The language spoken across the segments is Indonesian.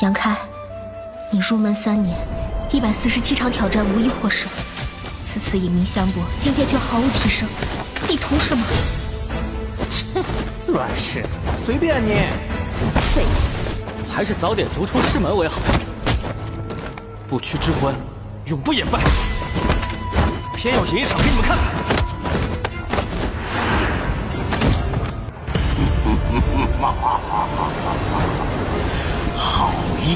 杨开，你入门三年，一百四十七场挑战无一获胜，此次以命相搏，境界却毫无提升，你图什么？乱世子，随便你。废物，还是早点逐出师门为好。不屈之魂，永不言败，偏要赢一场给你们看看。好。Halo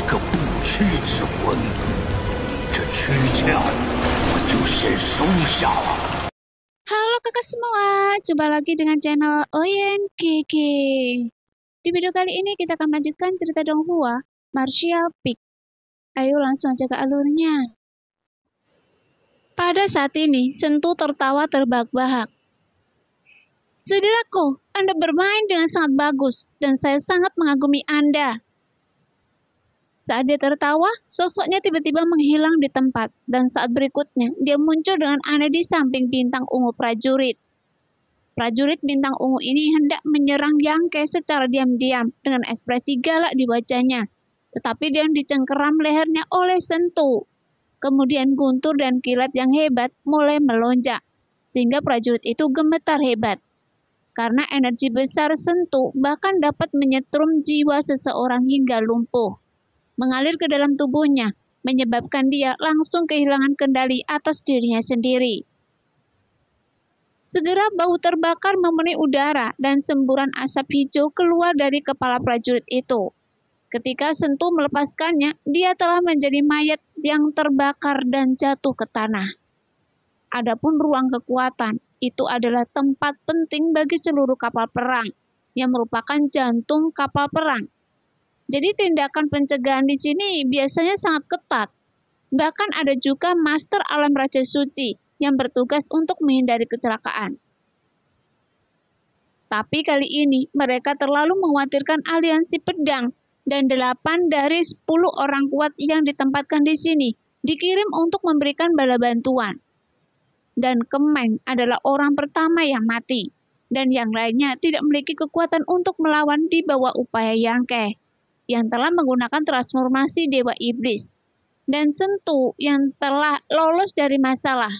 kakak semua, coba lagi dengan channel Oyen Kiki. Di video kali ini kita akan melanjutkan cerita Donghua, Martial Peak. Ayo langsung aja ke alurnya. Pada saat ini, Sentu tertawa terbahak-bahak. Saudaraku, Anda bermain dengan sangat bagus dan saya sangat mengagumi Anda, saat dia tertawa, sosoknya tiba-tiba menghilang di tempat, dan saat berikutnya dia muncul dengan aneh di samping bintang ungu prajurit. Prajurit bintang ungu ini hendak menyerang Yangke secara diam-diam dengan ekspresi galak di wajahnya, tetapi dia dicengkeram lehernya oleh sentu. Kemudian guntur dan kilat yang hebat mulai melonjak, sehingga prajurit itu gemetar hebat karena energi besar sentuh bahkan dapat menyetrum jiwa seseorang hingga lumpuh mengalir ke dalam tubuhnya, menyebabkan dia langsung kehilangan kendali atas dirinya sendiri. Segera bau terbakar memenuhi udara dan semburan asap hijau keluar dari kepala prajurit itu. Ketika sentuh melepaskannya, dia telah menjadi mayat yang terbakar dan jatuh ke tanah. Adapun ruang kekuatan, itu adalah tempat penting bagi seluruh kapal perang, yang merupakan jantung kapal perang jadi tindakan pencegahan di sini biasanya sangat ketat. Bahkan ada juga master alam raja suci yang bertugas untuk menghindari kecelakaan. Tapi kali ini mereka terlalu mengkhawatirkan aliansi pedang dan 8 dari 10 orang kuat yang ditempatkan di sini dikirim untuk memberikan bala bantuan. Dan Kemeng adalah orang pertama yang mati dan yang lainnya tidak memiliki kekuatan untuk melawan di bawah upaya Yangke yang telah menggunakan transformasi dewa iblis dan Sentu yang telah lolos dari masalah.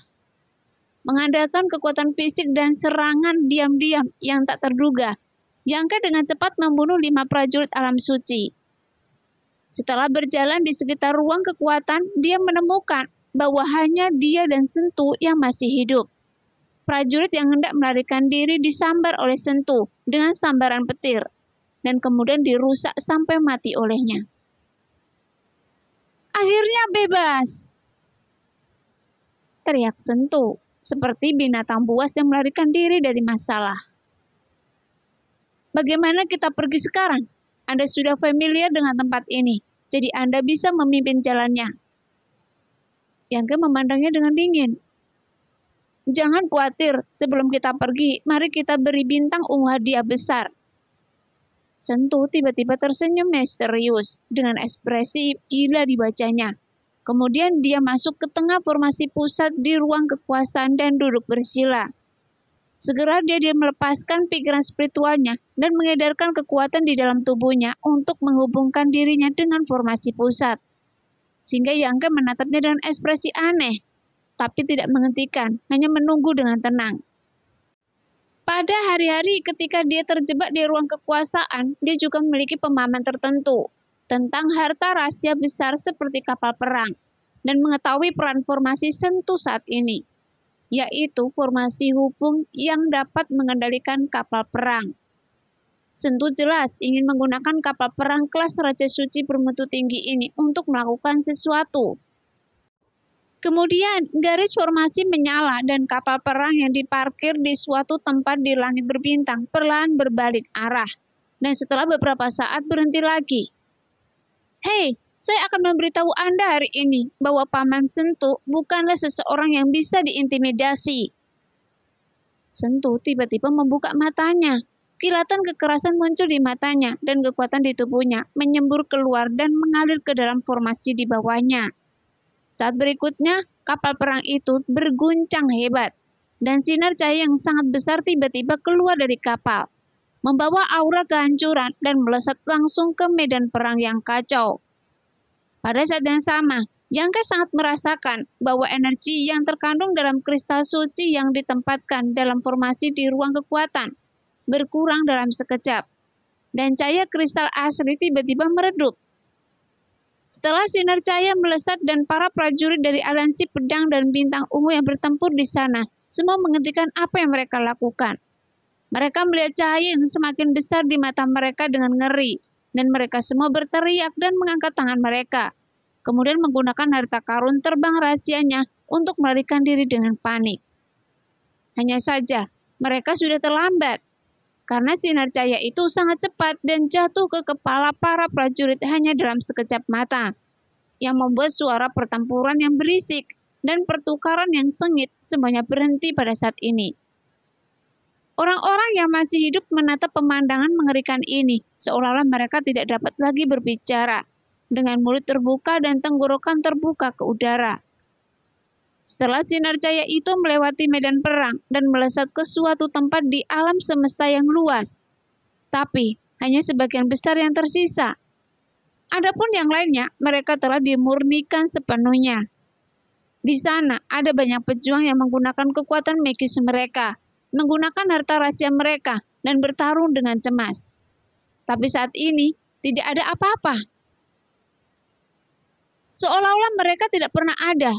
Mengandalkan kekuatan fisik dan serangan diam-diam yang tak terduga, Jangka dengan cepat membunuh lima prajurit alam suci. Setelah berjalan di sekitar ruang kekuatan, dia menemukan bahwa hanya dia dan Sentu yang masih hidup. Prajurit yang hendak melarikan diri disambar oleh Sentu dengan sambaran petir dan kemudian dirusak sampai mati olehnya. Akhirnya bebas. Teriak sentuh, seperti binatang buas yang melarikan diri dari masalah. Bagaimana kita pergi sekarang? Anda sudah familiar dengan tempat ini, jadi Anda bisa memimpin jalannya. Yang ke memandangnya dengan dingin. Jangan khawatir, sebelum kita pergi, mari kita beri bintang ungu hadiah besar Sentuh tiba-tiba tersenyum misterius dengan ekspresi gila dibacanya. Kemudian dia masuk ke tengah formasi pusat di ruang kekuasaan dan duduk bersila. Segera dia, dia melepaskan pikiran spiritualnya dan mengedarkan kekuatan di dalam tubuhnya untuk menghubungkan dirinya dengan formasi pusat. Sehingga Yangke menatapnya dengan ekspresi aneh, tapi tidak menghentikan, hanya menunggu dengan tenang. Pada hari-hari ketika dia terjebak di ruang kekuasaan, dia juga memiliki pemahaman tertentu tentang harta rahasia besar seperti kapal perang dan mengetahui peran formasi sentuh saat ini, yaitu formasi hukum yang dapat mengendalikan kapal perang. Sentuh jelas ingin menggunakan kapal perang kelas Raja Suci bermutu tinggi ini untuk melakukan sesuatu, Kemudian garis formasi menyala dan kapal perang yang diparkir di suatu tempat di langit berbintang perlahan berbalik arah. Dan setelah beberapa saat berhenti lagi. Hei, saya akan memberitahu Anda hari ini bahwa Paman Sentuh bukanlah seseorang yang bisa diintimidasi. Sentuh tiba-tiba membuka matanya. Kilatan kekerasan muncul di matanya dan kekuatan di tubuhnya menyembur keluar dan mengalir ke dalam formasi di bawahnya. Saat berikutnya, kapal perang itu berguncang hebat, dan sinar cahaya yang sangat besar tiba-tiba keluar dari kapal, membawa aura kehancuran dan melesat langsung ke medan perang yang kacau. Pada saat yang sama, Yangke sangat merasakan bahwa energi yang terkandung dalam kristal suci yang ditempatkan dalam formasi di ruang kekuatan berkurang dalam sekejap, dan cahaya kristal asli tiba-tiba meredup. Setelah sinar cahaya melesat dan para prajurit dari aliansi pedang dan bintang ungu yang bertempur di sana, semua menghentikan apa yang mereka lakukan. Mereka melihat cahaya yang semakin besar di mata mereka dengan ngeri, dan mereka semua berteriak dan mengangkat tangan mereka. Kemudian menggunakan harta karun terbang rahasianya untuk melarikan diri dengan panik. Hanya saja, mereka sudah terlambat. Karena sinar cahaya itu sangat cepat dan jatuh ke kepala para prajurit hanya dalam sekejap mata, yang membuat suara pertempuran yang berisik dan pertukaran yang sengit semuanya berhenti pada saat ini. Orang-orang yang masih hidup menatap pemandangan mengerikan ini, seolah-olah mereka tidak dapat lagi berbicara, dengan mulut terbuka dan tenggorokan terbuka ke udara. Setelah sinar cahaya itu melewati medan perang dan melesat ke suatu tempat di alam semesta yang luas. Tapi hanya sebagian besar yang tersisa. Adapun yang lainnya, mereka telah dimurnikan sepenuhnya. Di sana ada banyak pejuang yang menggunakan kekuatan magis mereka, menggunakan harta rahasia mereka, dan bertarung dengan cemas. Tapi saat ini tidak ada apa-apa. Seolah-olah mereka tidak pernah ada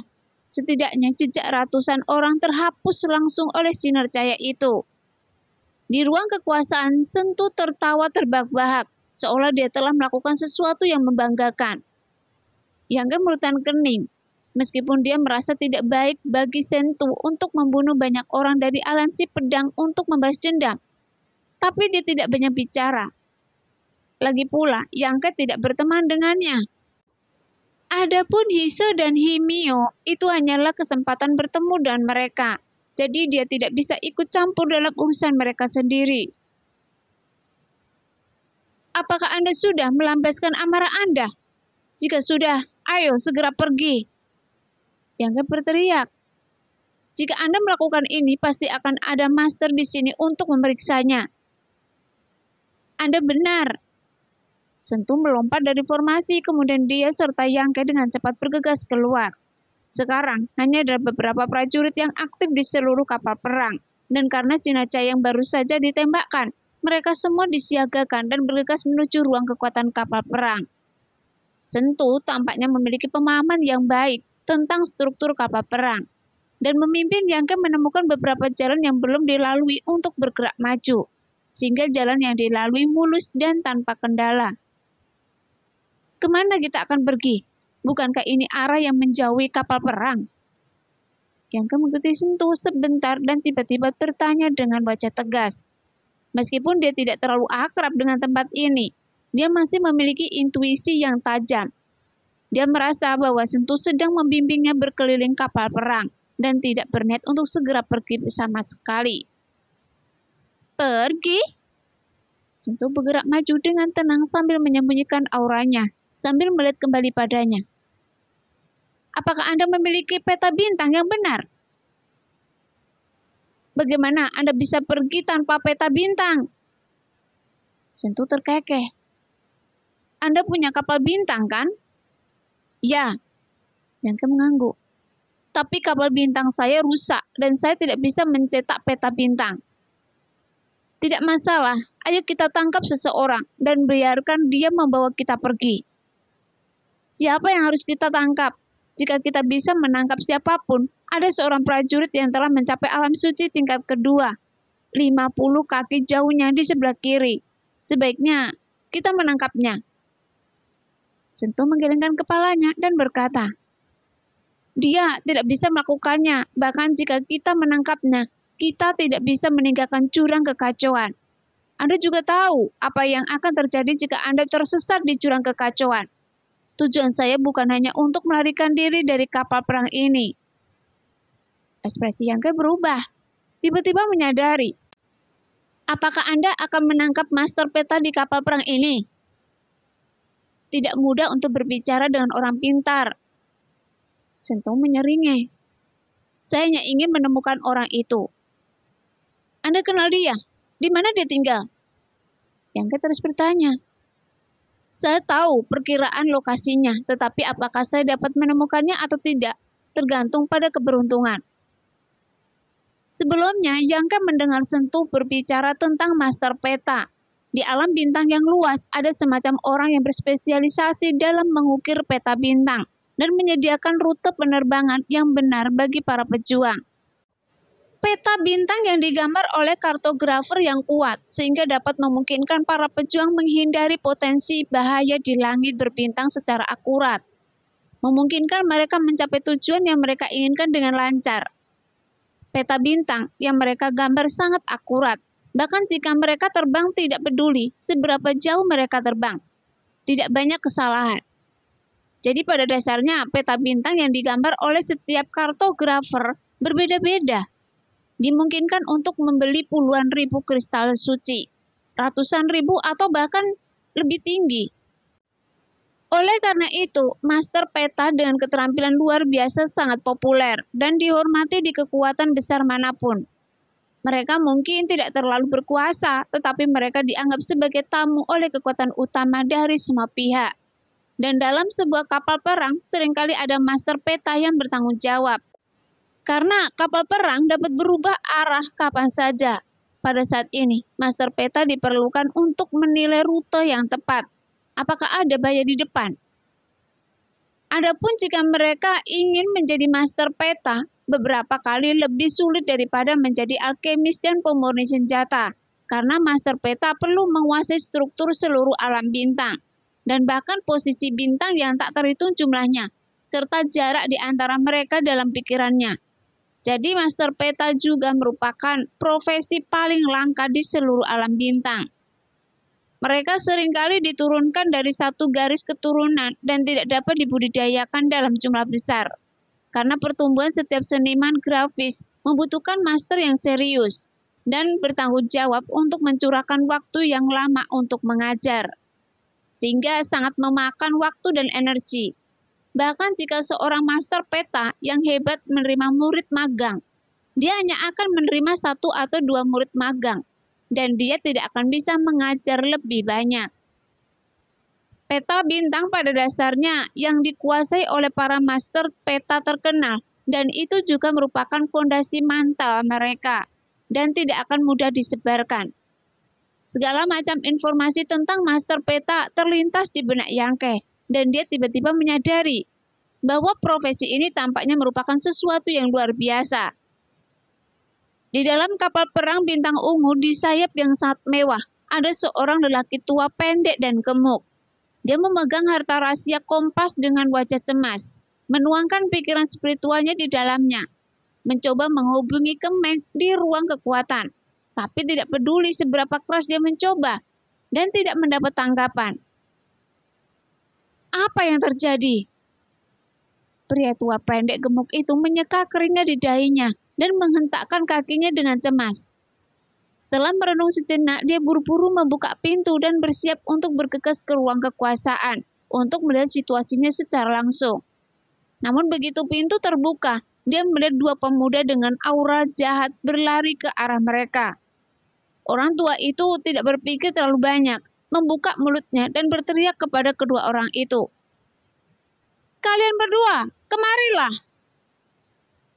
Setidaknya jejak ratusan orang terhapus langsung oleh sinar cahaya itu. Di ruang kekuasaan, Sentu tertawa terbahak-bahak, seolah dia telah melakukan sesuatu yang membanggakan. Yang merutan kening, meskipun dia merasa tidak baik bagi Sentu untuk membunuh banyak orang dari alansi pedang untuk membalas dendam. Tapi dia tidak banyak bicara. Lagi pula, Yangka tidak berteman dengannya. Adapun Hiso dan Himio itu hanyalah kesempatan bertemu dan mereka. Jadi dia tidak bisa ikut campur dalam urusan mereka sendiri. Apakah Anda sudah melampiaskan amarah Anda? Jika sudah, ayo segera pergi. Yang berteriak. Jika Anda melakukan ini, pasti akan ada master di sini untuk memeriksanya. Anda benar, Sentum melompat dari formasi, kemudian dia serta Yangke dengan cepat bergegas keluar. Sekarang, hanya ada beberapa prajurit yang aktif di seluruh kapal perang. Dan karena Sinaca yang baru saja ditembakkan, mereka semua disiagakan dan bergegas menuju ruang kekuatan kapal perang. Sentu tampaknya memiliki pemahaman yang baik tentang struktur kapal perang dan memimpin Yangke menemukan beberapa jalan yang belum dilalui untuk bergerak maju, sehingga jalan yang dilalui mulus dan tanpa kendala. Kemana kita akan pergi? Bukankah ini arah yang menjauhi kapal perang? Yang mengikuti sentuh sebentar dan tiba-tiba bertanya dengan wajah tegas. Meskipun dia tidak terlalu akrab dengan tempat ini, dia masih memiliki intuisi yang tajam. Dia merasa bahwa Sentuh sedang membimbingnya berkeliling kapal perang dan tidak berniat untuk segera pergi sama sekali. Pergi? Sentuh bergerak maju dengan tenang sambil menyembunyikan auranya sambil melihat kembali padanya. Apakah Anda memiliki peta bintang yang benar? Bagaimana Anda bisa pergi tanpa peta bintang? Sentuh terkekeh. Anda punya kapal bintang kan? Ya. Jangan mengangguk. Tapi kapal bintang saya rusak dan saya tidak bisa mencetak peta bintang. Tidak masalah, ayo kita tangkap seseorang dan biarkan dia membawa kita pergi. Siapa yang harus kita tangkap? Jika kita bisa menangkap siapapun, ada seorang prajurit yang telah mencapai alam suci tingkat kedua, 50 kaki jauhnya di sebelah kiri. Sebaiknya kita menangkapnya. Sentuh menggelengkan kepalanya dan berkata, Dia tidak bisa melakukannya, bahkan jika kita menangkapnya, kita tidak bisa meninggalkan curang kekacauan. Anda juga tahu apa yang akan terjadi jika Anda tersesat di curang kekacauan. Tujuan saya bukan hanya untuk melarikan diri dari kapal perang ini. Ekspresi Yangke berubah. Tiba-tiba menyadari. Apakah Anda akan menangkap master peta di kapal perang ini? Tidak mudah untuk berbicara dengan orang pintar. Sentuh menyeringai. Saya hanya ingin menemukan orang itu. Anda kenal dia? Di mana dia tinggal? Yangke terus bertanya. Saya tahu perkiraan lokasinya, tetapi apakah saya dapat menemukannya atau tidak tergantung pada keberuntungan. Sebelumnya, Yangka mendengar Sentuh berbicara tentang master peta. Di alam bintang yang luas, ada semacam orang yang berspesialisasi dalam mengukir peta bintang dan menyediakan rute penerbangan yang benar bagi para pejuang peta bintang yang digambar oleh kartografer yang kuat, sehingga dapat memungkinkan para pejuang menghindari potensi bahaya di langit berbintang secara akurat, memungkinkan mereka mencapai tujuan yang mereka inginkan dengan lancar. Peta bintang yang mereka gambar sangat akurat, bahkan jika mereka terbang tidak peduli seberapa jauh mereka terbang. Tidak banyak kesalahan. Jadi pada dasarnya peta bintang yang digambar oleh setiap kartografer berbeda-beda dimungkinkan untuk membeli puluhan ribu kristal suci, ratusan ribu atau bahkan lebih tinggi. Oleh karena itu, master peta dengan keterampilan luar biasa sangat populer dan dihormati di kekuatan besar manapun. Mereka mungkin tidak terlalu berkuasa, tetapi mereka dianggap sebagai tamu oleh kekuatan utama dari semua pihak. Dan dalam sebuah kapal perang, seringkali ada master peta yang bertanggung jawab karena kapal perang dapat berubah arah kapan saja. Pada saat ini, master peta diperlukan untuk menilai rute yang tepat. Apakah ada bahaya di depan? Adapun jika mereka ingin menjadi master peta, beberapa kali lebih sulit daripada menjadi alkemis dan pemurni senjata, karena master peta perlu menguasai struktur seluruh alam bintang, dan bahkan posisi bintang yang tak terhitung jumlahnya, serta jarak di antara mereka dalam pikirannya. Jadi master peta juga merupakan profesi paling langka di seluruh alam bintang. Mereka seringkali diturunkan dari satu garis keturunan dan tidak dapat dibudidayakan dalam jumlah besar. Karena pertumbuhan setiap seniman grafis membutuhkan master yang serius dan bertanggung jawab untuk mencurahkan waktu yang lama untuk mengajar. Sehingga sangat memakan waktu dan energi. Bahkan jika seorang master peta yang hebat menerima murid magang, dia hanya akan menerima satu atau dua murid magang, dan dia tidak akan bisa mengajar lebih banyak. Peta bintang pada dasarnya yang dikuasai oleh para master peta terkenal, dan itu juga merupakan fondasi mantel mereka, dan tidak akan mudah disebarkan. Segala macam informasi tentang master peta terlintas di benak Yangkeh dan dia tiba-tiba menyadari bahwa profesi ini tampaknya merupakan sesuatu yang luar biasa. Di dalam kapal perang bintang ungu di sayap yang sangat mewah, ada seorang lelaki tua pendek dan gemuk. Dia memegang harta rahasia kompas dengan wajah cemas, menuangkan pikiran spiritualnya di dalamnya, mencoba menghubungi Kemek di ruang kekuatan, tapi tidak peduli seberapa keras dia mencoba dan tidak mendapat tanggapan. Apa yang terjadi? Pria tua pendek gemuk itu menyeka keringnya di dahinya dan menghentakkan kakinya dengan cemas. Setelah merenung sejenak, dia buru-buru membuka pintu dan bersiap untuk bergegas ke ruang kekuasaan untuk melihat situasinya secara langsung. Namun begitu pintu terbuka, dia melihat dua pemuda dengan aura jahat berlari ke arah mereka. Orang tua itu tidak berpikir terlalu banyak membuka mulutnya dan berteriak kepada kedua orang itu. Kalian berdua, kemarilah.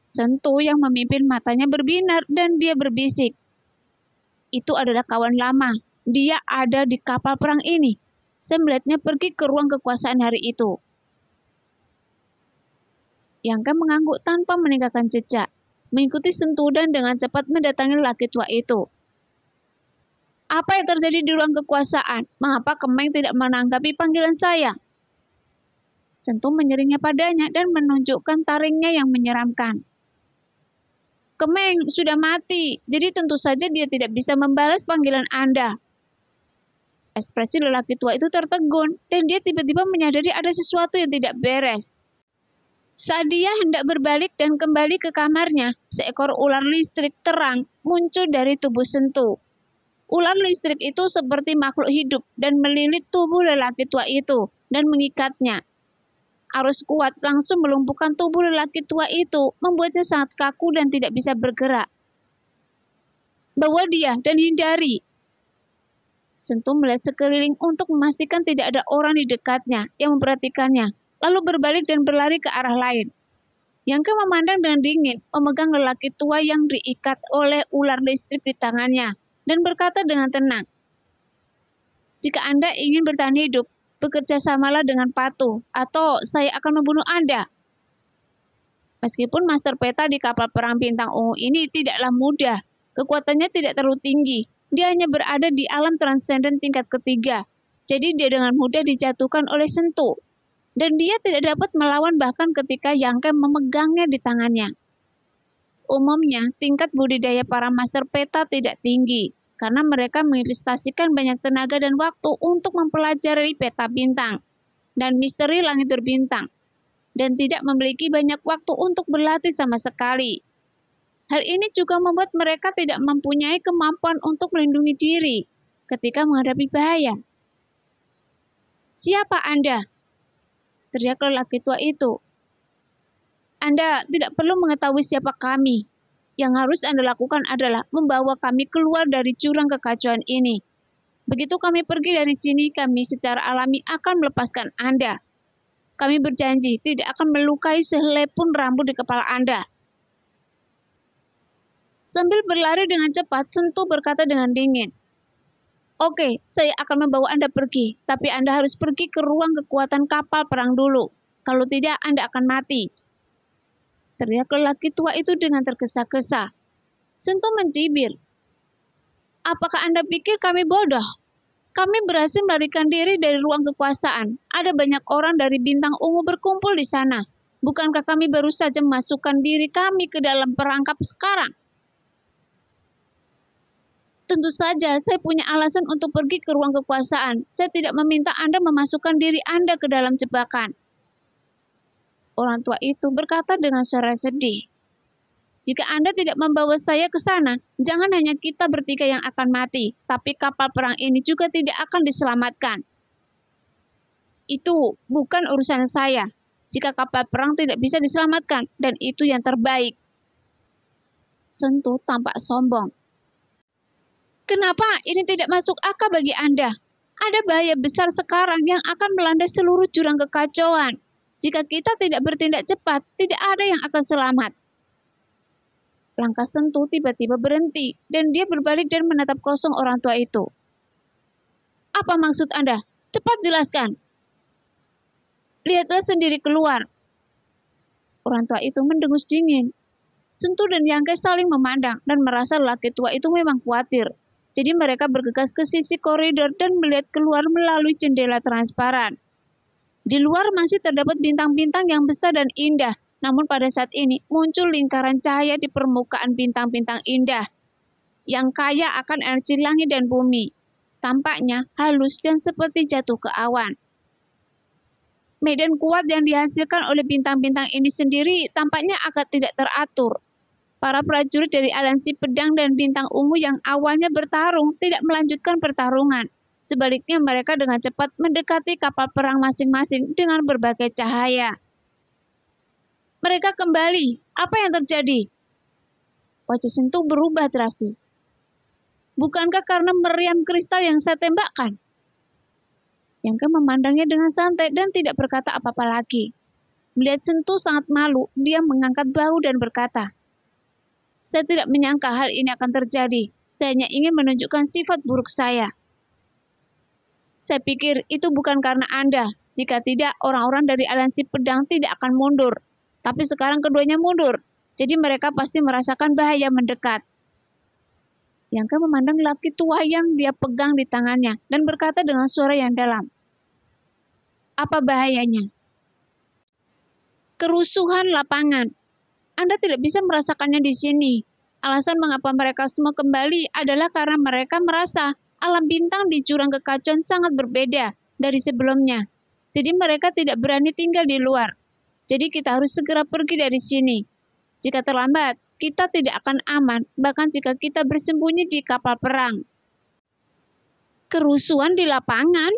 Sentu yang memimpin matanya berbinar dan dia berbisik. Itu adalah kawan lama. Dia ada di kapal perang ini. melihatnya pergi ke ruang kekuasaan hari itu. Yang Yangka mengangguk tanpa meninggalkan jejak, mengikuti sentuh dan dengan cepat mendatangi laki tua itu. Apa yang terjadi di ruang kekuasaan? Mengapa Kemeng tidak menanggapi panggilan saya? Sentuh menyeringnya padanya dan menunjukkan taringnya yang menyeramkan. Kemeng sudah mati, jadi tentu saja dia tidak bisa membalas panggilan Anda. Ekspresi lelaki tua itu tertegun dan dia tiba-tiba menyadari ada sesuatu yang tidak beres. Saat dia hendak berbalik dan kembali ke kamarnya, seekor ular listrik terang muncul dari tubuh sentuh. Ular listrik itu seperti makhluk hidup dan melilit tubuh lelaki tua itu dan mengikatnya. Arus kuat langsung melumpuhkan tubuh lelaki tua itu, membuatnya sangat kaku dan tidak bisa bergerak. Bawa dia dan hindari. Sentuh melihat sekeliling untuk memastikan tidak ada orang di dekatnya yang memperhatikannya, lalu berbalik dan berlari ke arah lain. Yang ke memandang dan dingin, memegang lelaki tua yang diikat oleh ular listrik di tangannya dan berkata dengan tenang, "Jika Anda ingin bertahan hidup, bekerja samalah dengan patuh, atau saya akan membunuh Anda." Meskipun master peta di kapal perang bintang ungu ini tidaklah mudah, kekuatannya tidak terlalu tinggi. Dia hanya berada di alam transenden tingkat ketiga, jadi dia dengan mudah dijatuhkan oleh sentuh. Dan dia tidak dapat melawan bahkan ketika Yang Yangke memegangnya di tangannya. Umumnya, tingkat budidaya para master peta tidak tinggi karena mereka menginvestasikan banyak tenaga dan waktu untuk mempelajari peta bintang dan misteri langit berbintang dan tidak memiliki banyak waktu untuk berlatih sama sekali. Hal ini juga membuat mereka tidak mempunyai kemampuan untuk melindungi diri ketika menghadapi bahaya. Siapa Anda? Teriak lelaki tua itu anda tidak perlu mengetahui siapa kami. Yang harus Anda lakukan adalah membawa kami keluar dari curang kekacauan ini. Begitu kami pergi dari sini, kami secara alami akan melepaskan Anda. Kami berjanji tidak akan melukai sehelai pun rambut di kepala Anda. Sambil berlari dengan cepat, Sentuh berkata dengan dingin, Oke, saya akan membawa Anda pergi, tapi Anda harus pergi ke ruang kekuatan kapal perang dulu. Kalau tidak, Anda akan mati. Teriak lelaki tua itu dengan tergesa-gesa. Sentuh mencibir. Apakah Anda pikir kami bodoh? Kami berhasil melarikan diri dari ruang kekuasaan. Ada banyak orang dari bintang ungu berkumpul di sana. Bukankah kami baru saja memasukkan diri kami ke dalam perangkap sekarang? Tentu saja, saya punya alasan untuk pergi ke ruang kekuasaan. Saya tidak meminta Anda memasukkan diri Anda ke dalam jebakan orang tua itu berkata dengan suara sedih, jika Anda tidak membawa saya ke sana, jangan hanya kita bertiga yang akan mati, tapi kapal perang ini juga tidak akan diselamatkan. Itu bukan urusan saya. Jika kapal perang tidak bisa diselamatkan, dan itu yang terbaik. Sentuh tampak sombong. Kenapa ini tidak masuk akal bagi Anda? Ada bahaya besar sekarang yang akan melanda seluruh jurang kekacauan. Jika kita tidak bertindak cepat, tidak ada yang akan selamat. Langkah sentuh tiba-tiba berhenti, dan dia berbalik dan menatap kosong orang tua itu. Apa maksud Anda? Cepat jelaskan. Lihatlah sendiri keluar. Orang tua itu mendengus dingin. Sentuh dan Yangke saling memandang dan merasa laki tua itu memang khawatir. Jadi mereka bergegas ke sisi koridor dan melihat keluar melalui jendela transparan. Di luar masih terdapat bintang-bintang yang besar dan indah, namun pada saat ini muncul lingkaran cahaya di permukaan bintang-bintang indah yang kaya akan energi langit dan bumi. Tampaknya halus dan seperti jatuh ke awan. Medan kuat yang dihasilkan oleh bintang-bintang ini sendiri tampaknya agak tidak teratur. Para prajurit dari aliansi pedang dan bintang ungu yang awalnya bertarung tidak melanjutkan pertarungan. Sebaliknya mereka dengan cepat mendekati kapal perang masing-masing dengan berbagai cahaya. Mereka kembali. Apa yang terjadi? Wajah sentuh berubah drastis. Bukankah karena meriam kristal yang saya tembakkan? Yangka memandangnya dengan santai dan tidak berkata apa-apa lagi. Melihat sentuh sangat malu, dia mengangkat bahu dan berkata, Saya tidak menyangka hal ini akan terjadi. Saya hanya ingin menunjukkan sifat buruk saya. Saya pikir itu bukan karena Anda. Jika tidak, orang-orang dari aliansi pedang tidak akan mundur. Tapi sekarang keduanya mundur. Jadi mereka pasti merasakan bahaya mendekat. Yang Yangka memandang laki tua yang dia pegang di tangannya dan berkata dengan suara yang dalam, "Apa bahayanya?" Kerusuhan lapangan. Anda tidak bisa merasakannya di sini. Alasan mengapa mereka semua kembali adalah karena mereka merasa alam bintang di jurang kekacauan sangat berbeda dari sebelumnya. Jadi mereka tidak berani tinggal di luar. Jadi kita harus segera pergi dari sini. Jika terlambat, kita tidak akan aman bahkan jika kita bersembunyi di kapal perang. Kerusuhan di lapangan.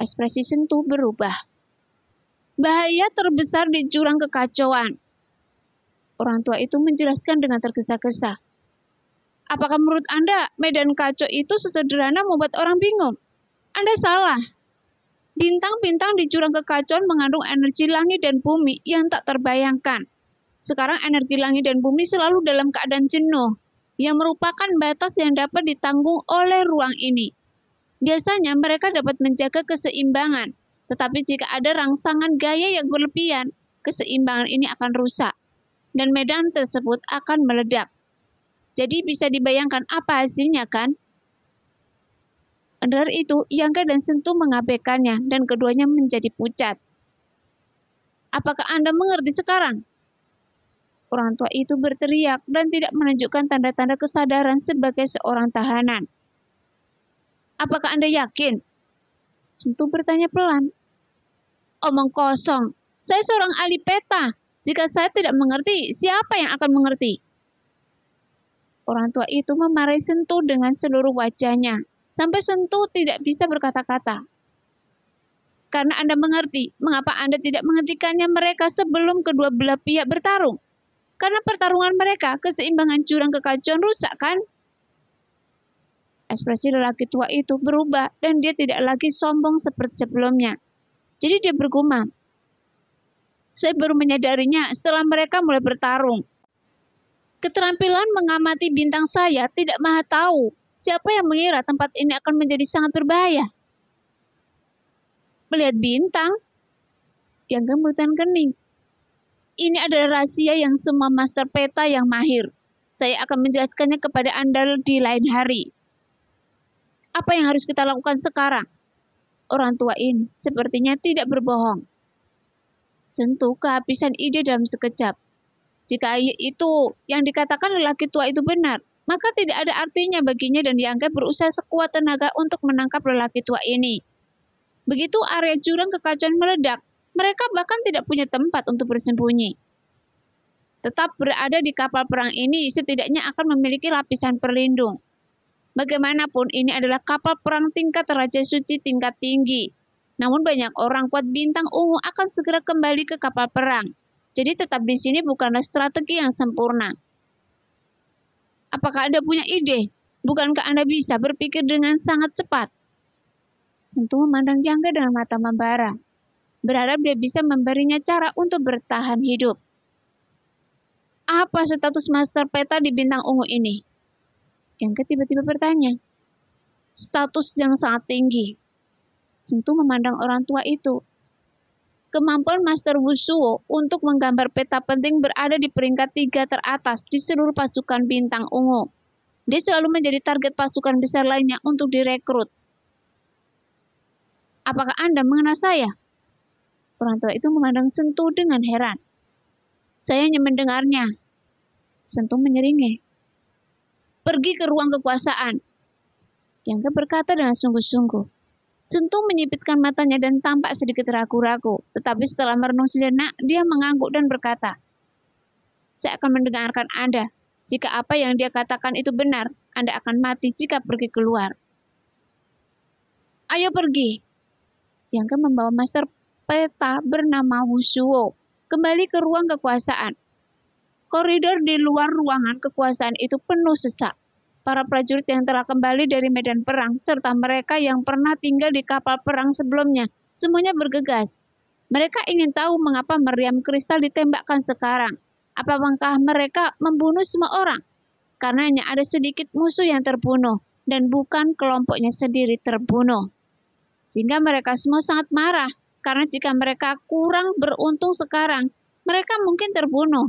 Ekspresi sentuh berubah. Bahaya terbesar di jurang kekacauan. Orang tua itu menjelaskan dengan tergesa-gesa. Apakah menurut Anda medan kacau itu sesederhana membuat orang bingung? Anda salah. Bintang-bintang di jurang kekacauan mengandung energi langit dan bumi yang tak terbayangkan. Sekarang energi langit dan bumi selalu dalam keadaan jenuh, yang merupakan batas yang dapat ditanggung oleh ruang ini. Biasanya mereka dapat menjaga keseimbangan, tetapi jika ada rangsangan gaya yang berlebihan, keseimbangan ini akan rusak, dan medan tersebut akan meledak jadi bisa dibayangkan apa hasilnya kan? Dari itu, Yangka dan Sentu mengabaikannya dan keduanya menjadi pucat. Apakah Anda mengerti sekarang? Orang tua itu berteriak dan tidak menunjukkan tanda-tanda kesadaran sebagai seorang tahanan. Apakah Anda yakin? Sentu bertanya pelan. Omong kosong, saya seorang ahli peta. Jika saya tidak mengerti, siapa yang akan mengerti? Orang tua itu memarahi Sentuh dengan seluruh wajahnya, sampai Sentuh tidak bisa berkata-kata. Karena Anda mengerti, mengapa Anda tidak menghentikannya mereka sebelum kedua belah pihak bertarung? Karena pertarungan mereka, keseimbangan curang kekacauan rusak kan? Ekspresi lelaki tua itu berubah dan dia tidak lagi sombong seperti sebelumnya. Jadi dia bergumam, saya baru menyadarinya setelah mereka mulai bertarung. Keterampilan mengamati bintang saya tidak maha tahu siapa yang mengira tempat ini akan menjadi sangat berbahaya. Melihat bintang, yang gemetan kening. Ini adalah rahasia yang semua master peta yang mahir. Saya akan menjelaskannya kepada Anda di lain hari. Apa yang harus kita lakukan sekarang? Orang tua ini sepertinya tidak berbohong. Sentuh kehabisan ide dalam sekejap. Jika itu yang dikatakan lelaki tua itu benar, maka tidak ada artinya baginya dan dianggap berusaha sekuat tenaga untuk menangkap lelaki tua ini. Begitu area jurang kekacauan meledak, mereka bahkan tidak punya tempat untuk bersembunyi. Tetap berada di kapal perang ini setidaknya akan memiliki lapisan perlindung. Bagaimanapun, ini adalah kapal perang tingkat Raja Suci tingkat tinggi. Namun banyak orang kuat bintang ungu akan segera kembali ke kapal perang jadi tetap di sini bukanlah strategi yang sempurna. Apakah Anda punya ide? Bukankah Anda bisa berpikir dengan sangat cepat? Sentuh memandang jangga dengan mata membara. Berharap dia bisa memberinya cara untuk bertahan hidup. Apa status master peta di bintang ungu ini? Jangga tiba-tiba bertanya. Status yang sangat tinggi. Sentuh memandang orang tua itu Kemampuan Master Wushuo untuk menggambar peta penting berada di peringkat tiga teratas di seluruh pasukan bintang ungu. Dia selalu menjadi target pasukan besar lainnya untuk direkrut. Apakah Anda mengenal saya? Orang tua itu memandang Sentuh dengan heran. Saya hanya mendengarnya. Sentuh menyeringai. Pergi ke ruang kekuasaan. Yang berkata dengan sungguh-sungguh. Sentuh menyipitkan matanya dan tampak sedikit ragu-ragu. Tetapi setelah merenung sejenak, dia mengangguk dan berkata, Saya akan mendengarkan Anda. Jika apa yang dia katakan itu benar, Anda akan mati jika pergi keluar. Ayo pergi. Yang membawa master peta bernama Wushuo kembali ke ruang kekuasaan. Koridor di luar ruangan kekuasaan itu penuh sesak para prajurit yang telah kembali dari medan perang, serta mereka yang pernah tinggal di kapal perang sebelumnya. Semuanya bergegas. Mereka ingin tahu mengapa meriam kristal ditembakkan sekarang. Apakah mereka membunuh semua orang? Karena hanya ada sedikit musuh yang terbunuh, dan bukan kelompoknya sendiri terbunuh. Sehingga mereka semua sangat marah, karena jika mereka kurang beruntung sekarang, mereka mungkin terbunuh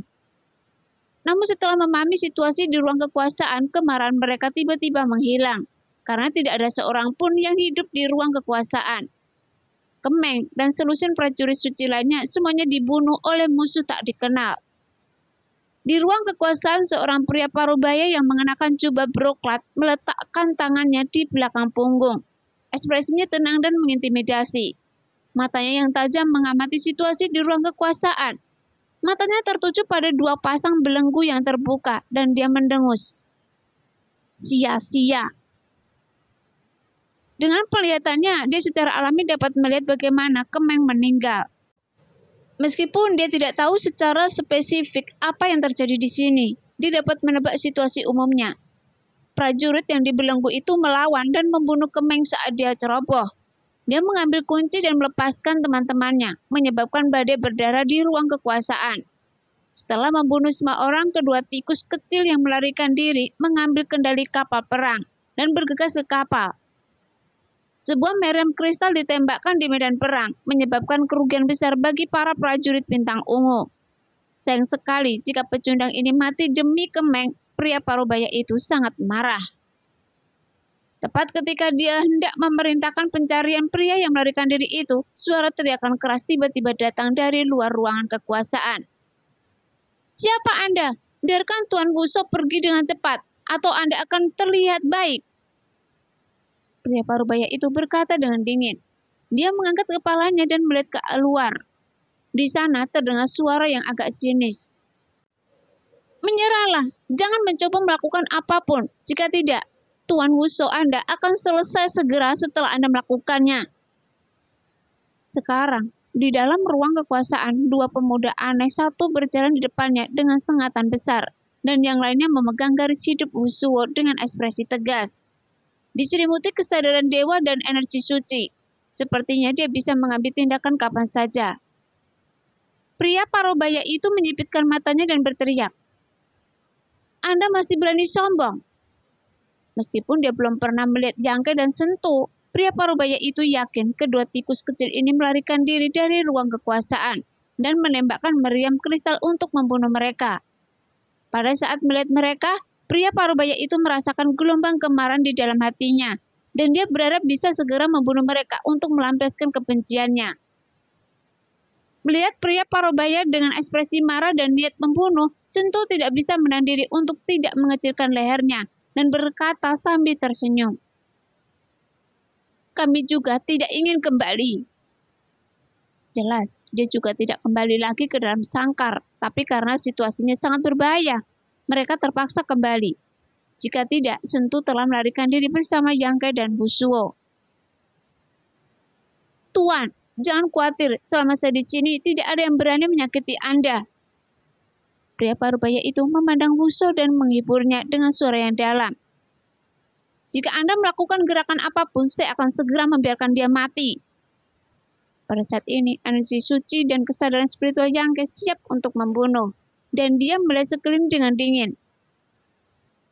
namun setelah memahami situasi di ruang kekuasaan, kemarahan mereka tiba-tiba menghilang karena tidak ada seorang pun yang hidup di ruang kekuasaan. Kemeng dan selusin prajurit suci lainnya semuanya dibunuh oleh musuh tak dikenal. Di ruang kekuasaan, seorang pria parubaya yang mengenakan jubah broklat meletakkan tangannya di belakang punggung. Ekspresinya tenang dan mengintimidasi. Matanya yang tajam mengamati situasi di ruang kekuasaan. Matanya tertuju pada dua pasang belenggu yang terbuka dan dia mendengus. Sia-sia. Dengan pelihatannya, dia secara alami dapat melihat bagaimana Kemeng meninggal. Meskipun dia tidak tahu secara spesifik apa yang terjadi di sini, dia dapat menebak situasi umumnya. Prajurit yang dibelenggu itu melawan dan membunuh Kemeng saat dia ceroboh. Dia mengambil kunci dan melepaskan teman-temannya, menyebabkan badai berdarah di ruang kekuasaan. Setelah membunuh semua orang, kedua tikus kecil yang melarikan diri mengambil kendali kapal perang dan bergegas ke kapal. Sebuah merem kristal ditembakkan di medan perang, menyebabkan kerugian besar bagi para prajurit bintang ungu. Sayang sekali jika pecundang ini mati demi kemeng, pria parubaya itu sangat marah. Tepat ketika dia hendak memerintahkan pencarian pria yang melarikan diri itu, suara teriakan keras tiba-tiba datang dari luar ruangan kekuasaan. Siapa Anda? Biarkan Tuan Wuso pergi dengan cepat, atau Anda akan terlihat baik. Pria parubaya itu berkata dengan dingin. Dia mengangkat kepalanya dan melihat ke luar. Di sana terdengar suara yang agak sinis. Menyerahlah, jangan mencoba melakukan apapun. Jika tidak, Tuan Wuso Anda akan selesai segera setelah Anda melakukannya. Sekarang, di dalam ruang kekuasaan, dua pemuda aneh satu berjalan di depannya dengan sengatan besar, dan yang lainnya memegang garis hidup Wusuo dengan ekspresi tegas. Diselimuti kesadaran dewa dan energi suci, sepertinya dia bisa mengambil tindakan kapan saja. Pria parobaya itu menyipitkan matanya dan berteriak, Anda masih berani sombong. Meskipun dia belum pernah melihat jangkai dan sentuh, pria parubaya itu yakin kedua tikus kecil ini melarikan diri dari ruang kekuasaan dan menembakkan meriam kristal untuk membunuh mereka. Pada saat melihat mereka, pria parubaya itu merasakan gelombang kemarahan di dalam hatinya, dan dia berharap bisa segera membunuh mereka untuk melampiaskan kebenciannya. Melihat pria parubaya dengan ekspresi marah dan niat membunuh, Sentuh tidak bisa menahan diri untuk tidak mengecilkan lehernya dan berkata sambil tersenyum, "Kami juga tidak ingin kembali." Jelas, dia juga tidak kembali lagi ke dalam sangkar, tapi karena situasinya sangat berbahaya, mereka terpaksa kembali. Jika tidak, sentuh telah melarikan diri bersama Yangke dan Busuo. Tuan, jangan khawatir, selama saya di sini tidak ada yang berani menyakiti Anda, Pria parubaya itu memandang Wushu dan menghiburnya dengan suara yang dalam. Jika Anda melakukan gerakan apapun, saya akan segera membiarkan dia mati. Pada saat ini, energi suci dan kesadaran spiritual Yangke siap untuk membunuh. Dan dia mulai sekelim dengan dingin.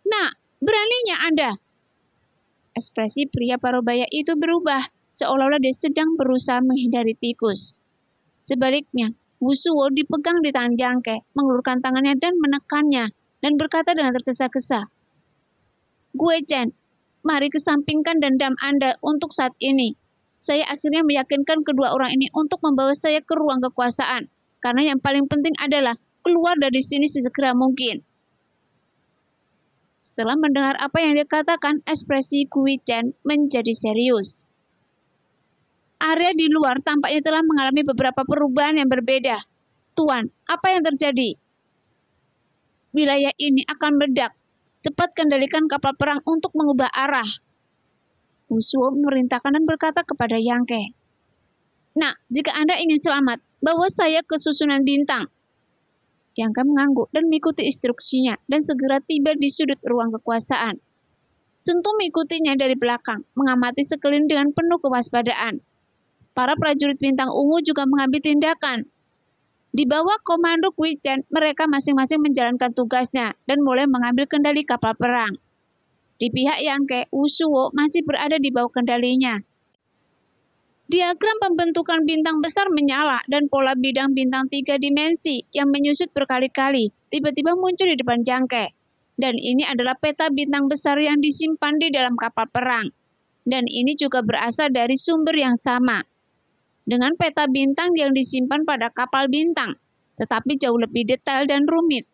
Nah, beraninya Anda! Ekspresi pria parubaya itu berubah, seolah-olah dia sedang berusaha menghindari tikus. Sebaliknya, Wusuo dipegang di tangan Jangke, mengulurkan tangannya dan menekannya, dan berkata dengan tergesa-gesa, Gue Chen, mari kesampingkan dendam Anda untuk saat ini. Saya akhirnya meyakinkan kedua orang ini untuk membawa saya ke ruang kekuasaan, karena yang paling penting adalah keluar dari sini sesegera mungkin. Setelah mendengar apa yang dia katakan, ekspresi Gui Chen menjadi serius area di luar tampaknya telah mengalami beberapa perubahan yang berbeda. Tuan, apa yang terjadi? Wilayah ini akan meledak. Cepat kendalikan kapal perang untuk mengubah arah. Musuh memerintahkan dan berkata kepada Yangke. Nah, jika Anda ingin selamat, bawa saya ke susunan bintang. Yangke mengangguk dan mengikuti instruksinya dan segera tiba di sudut ruang kekuasaan. Sentuh mengikutinya dari belakang, mengamati sekeliling dengan penuh kewaspadaan. Para prajurit bintang ungu juga mengambil tindakan. Di bawah komando Chen, mereka masing-masing menjalankan tugasnya dan mulai mengambil kendali kapal perang. Di pihak Yangke, Usuo masih berada di bawah kendalinya. Diagram pembentukan bintang besar menyala dan pola bidang bintang tiga dimensi yang menyusut berkali-kali tiba-tiba muncul di depan Jangke. Dan ini adalah peta bintang besar yang disimpan di dalam kapal perang. Dan ini juga berasal dari sumber yang sama, dengan peta bintang yang disimpan pada kapal bintang, tetapi jauh lebih detail dan rumit.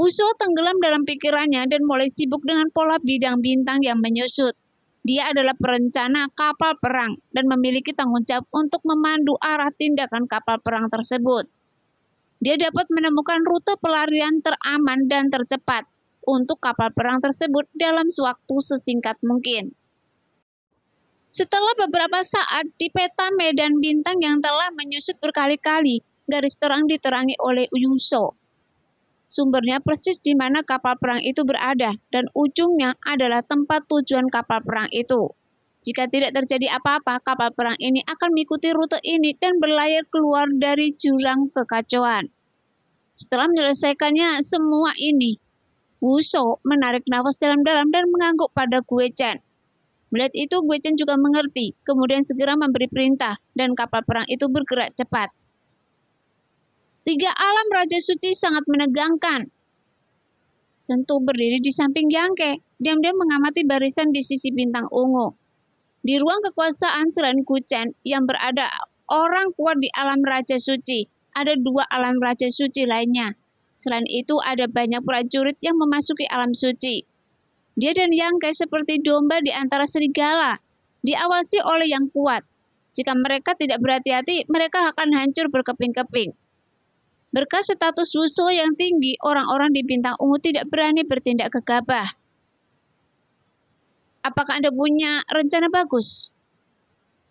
Uso tenggelam dalam pikirannya dan mulai sibuk dengan pola bidang bintang yang menyusut. Dia adalah perencana kapal perang dan memiliki tanggung jawab untuk memandu arah tindakan kapal perang tersebut. Dia dapat menemukan rute pelarian teraman dan tercepat untuk kapal perang tersebut dalam sewaktu sesingkat mungkin. Setelah beberapa saat di peta medan bintang yang telah menyusut berkali-kali, garis terang diterangi oleh Yuso. Sumbernya persis di mana kapal perang itu berada dan ujungnya adalah tempat tujuan kapal perang itu. Jika tidak terjadi apa-apa, kapal perang ini akan mengikuti rute ini dan berlayar keluar dari jurang kekacauan. Setelah menyelesaikannya semua ini, Wuso menarik nafas dalam-dalam dan mengangguk pada Gue Chen Melihat itu, Guechen juga mengerti, kemudian segera memberi perintah, dan kapal perang itu bergerak cepat. Tiga alam Raja Suci sangat menegangkan. Sentuh berdiri di samping Yangke, diam-diam mengamati barisan di sisi bintang ungu. Di ruang kekuasaan selain Guchen yang berada orang kuat di alam Raja Suci, ada dua alam Raja Suci lainnya. Selain itu, ada banyak prajurit yang memasuki alam suci. Dia dan Yangkai seperti domba di antara serigala, diawasi oleh yang kuat. Jika mereka tidak berhati-hati, mereka akan hancur berkeping-keping. Berkat status wusu yang tinggi, orang-orang di bintang ungu tidak berani bertindak gegabah. Apakah Anda punya rencana bagus?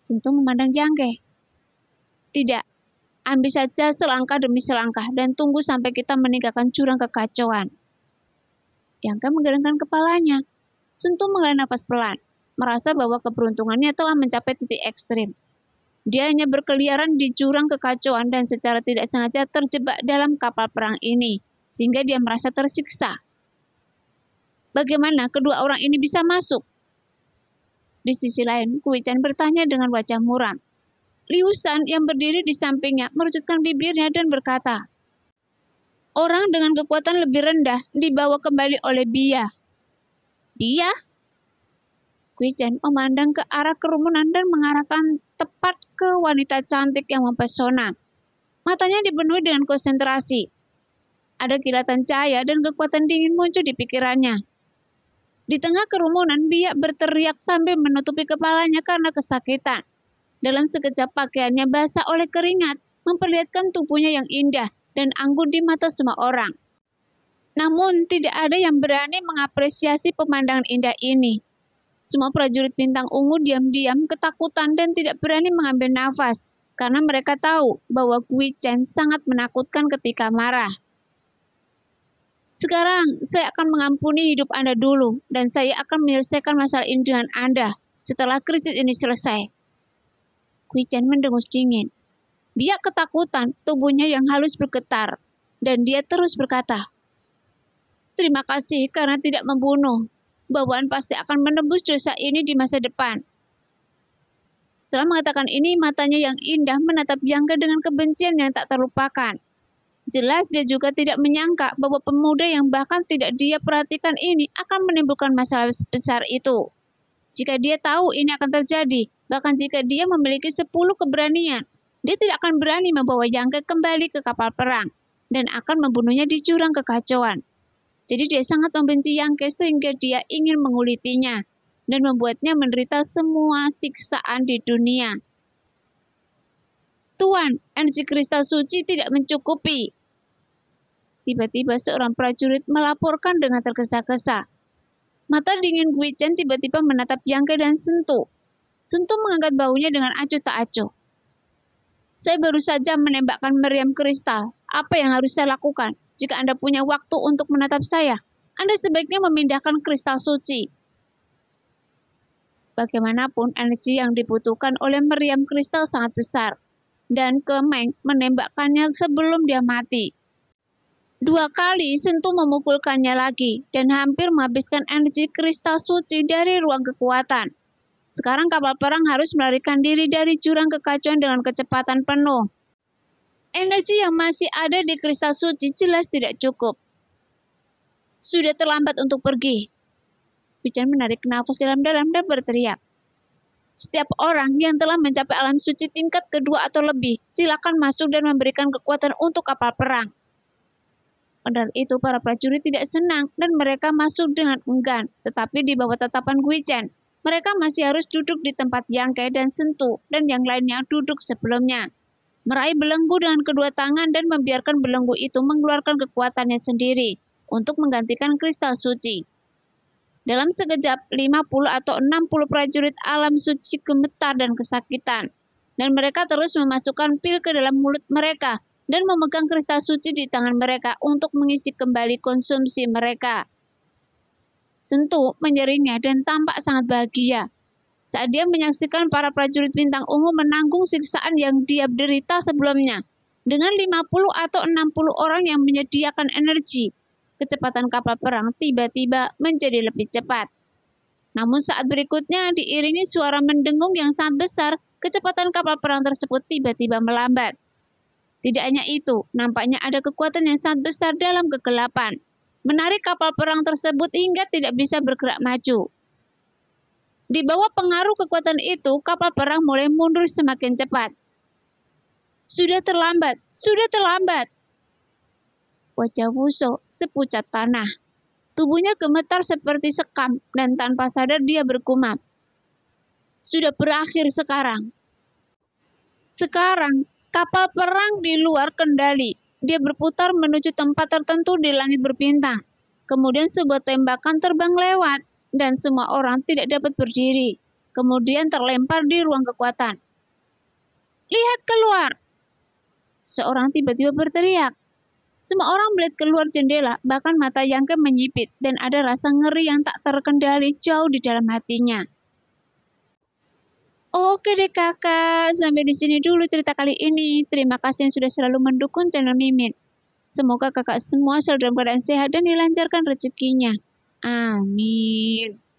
Sentuh memandang Jangke. Tidak. Ambil saja selangkah demi selangkah dan tunggu sampai kita meninggalkan curang kekacauan. Yangka menggelengkan kepalanya. Sentuh menghela nafas pelan, merasa bahwa keberuntungannya telah mencapai titik ekstrim. Dia hanya berkeliaran di jurang kekacauan dan secara tidak sengaja terjebak dalam kapal perang ini, sehingga dia merasa tersiksa. Bagaimana kedua orang ini bisa masuk? Di sisi lain, Kui bertanya dengan wajah muram. Liusan yang berdiri di sampingnya merucutkan bibirnya dan berkata, orang dengan kekuatan lebih rendah dibawa kembali oleh Bia. Dia? Kuichen memandang ke arah kerumunan dan mengarahkan tepat ke wanita cantik yang mempesona. Matanya dipenuhi dengan konsentrasi. Ada kilatan cahaya dan kekuatan dingin muncul di pikirannya. Di tengah kerumunan, Bia berteriak sambil menutupi kepalanya karena kesakitan. Dalam sekejap pakaiannya basah oleh keringat, memperlihatkan tubuhnya yang indah dan anggun di mata semua orang. Namun, tidak ada yang berani mengapresiasi pemandangan indah ini. Semua prajurit bintang ungu diam-diam ketakutan dan tidak berani mengambil nafas karena mereka tahu bahwa Gui Chen sangat menakutkan ketika marah. Sekarang saya akan mengampuni hidup Anda dulu dan saya akan menyelesaikan masalah ini dengan Anda setelah krisis ini selesai. Gui Chen mendengus dingin. Dia ketakutan, tubuhnya yang halus bergetar, dan dia terus berkata, Terima kasih karena tidak membunuh. Bawaan pasti akan menebus dosa ini di masa depan. Setelah mengatakan ini, matanya yang indah menatap Bianca dengan kebencian yang tak terlupakan. Jelas dia juga tidak menyangka bahwa pemuda yang bahkan tidak dia perhatikan ini akan menimbulkan masalah sebesar itu. Jika dia tahu ini akan terjadi, bahkan jika dia memiliki 10 keberanian, dia tidak akan berani membawa Yangke kembali ke kapal perang dan akan membunuhnya di jurang kekacauan. Jadi dia sangat membenci Yangke sehingga dia ingin mengulitinya dan membuatnya menderita semua siksaan di dunia. Tuan, energi kristal suci tidak mencukupi. Tiba-tiba seorang prajurit melaporkan dengan tergesa-gesa. Mata dingin Guichen tiba-tiba menatap Yangke dan Sentuh. Sentuh mengangkat baunya dengan acuh tak acuh. Saya baru saja menembakkan meriam kristal. Apa yang harus saya lakukan? Jika Anda punya waktu untuk menatap saya, Anda sebaiknya memindahkan kristal suci. Bagaimanapun, energi yang dibutuhkan oleh meriam kristal sangat besar, dan Kemeng menembakkannya sebelum dia mati. Dua kali sentuh memukulkannya lagi dan hampir menghabiskan energi kristal suci dari ruang kekuatan. Sekarang kapal perang harus melarikan diri dari jurang kekacauan dengan kecepatan penuh. Energi yang masih ada di kristal suci jelas tidak cukup. Sudah terlambat untuk pergi. Bijan menarik nafas dalam-dalam dan berteriak. Setiap orang yang telah mencapai alam suci tingkat kedua atau lebih, silakan masuk dan memberikan kekuatan untuk kapal perang. Padahal itu para prajurit tidak senang dan mereka masuk dengan enggan, tetapi di bawah tatapan Chen, mereka masih harus duduk di tempat yang kaya dan sentuh dan yang lainnya duduk sebelumnya. Meraih belenggu dengan kedua tangan dan membiarkan belenggu itu mengeluarkan kekuatannya sendiri untuk menggantikan kristal suci. Dalam sekejap, 50 atau 60 prajurit alam suci gemetar dan kesakitan. Dan mereka terus memasukkan pil ke dalam mulut mereka dan memegang kristal suci di tangan mereka untuk mengisi kembali konsumsi mereka sentuh, menyeringnya, dan tampak sangat bahagia. Saat dia menyaksikan para prajurit bintang ungu menanggung siksaan yang dia derita sebelumnya. Dengan 50 atau 60 orang yang menyediakan energi, kecepatan kapal perang tiba-tiba menjadi lebih cepat. Namun saat berikutnya diiringi suara mendengung yang sangat besar, kecepatan kapal perang tersebut tiba-tiba melambat. Tidak hanya itu, nampaknya ada kekuatan yang sangat besar dalam kegelapan menarik kapal perang tersebut hingga tidak bisa bergerak maju. Di bawah pengaruh kekuatan itu, kapal perang mulai mundur semakin cepat. Sudah terlambat, sudah terlambat. Wajah Wuso sepucat tanah. Tubuhnya gemetar seperti sekam dan tanpa sadar dia berkumam. Sudah berakhir sekarang. Sekarang, kapal perang di luar kendali. Dia berputar menuju tempat tertentu di langit berbintang. Kemudian sebuah tembakan terbang lewat dan semua orang tidak dapat berdiri. Kemudian terlempar di ruang kekuatan. Lihat keluar! Seorang tiba-tiba berteriak. Semua orang melihat keluar jendela, bahkan mata Yangke menyipit dan ada rasa ngeri yang tak terkendali jauh di dalam hatinya. Oke deh kakak, sampai di sini dulu cerita kali ini. Terima kasih yang sudah selalu mendukung channel Mimin. Semoga kakak semua selalu dalam keadaan sehat dan dilancarkan rezekinya. Amin.